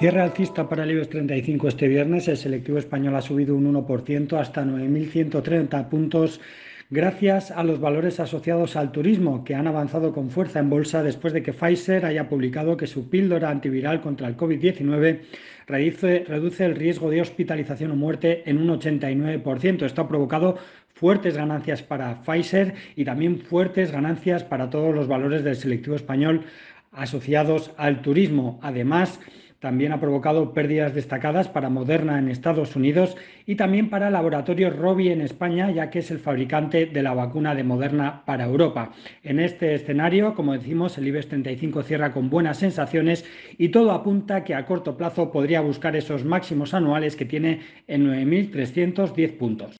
Cierre alcista para el IBEX 35 este viernes. El selectivo español ha subido un 1% hasta 9.130 puntos gracias a los valores asociados al turismo, que han avanzado con fuerza en bolsa después de que Pfizer haya publicado que su píldora antiviral contra el COVID-19 reduce, el riesgo de hospitalización o muerte en un 89%. Esto ha provocado fuertes ganancias para Pfizer y también fuertes ganancias para todos los valores del selectivo español asociados al turismo. Además, también ha provocado pérdidas destacadas para Moderna en Estados Unidos y también para Laboratorio Robi en España, ya que es el fabricante de la vacuna de Moderna para Europa. En este escenario, como decimos, el IBEX 35 cierra con buenas sensaciones y todo apunta que a corto plazo podría buscar esos máximos anuales que tiene en 9.310 puntos.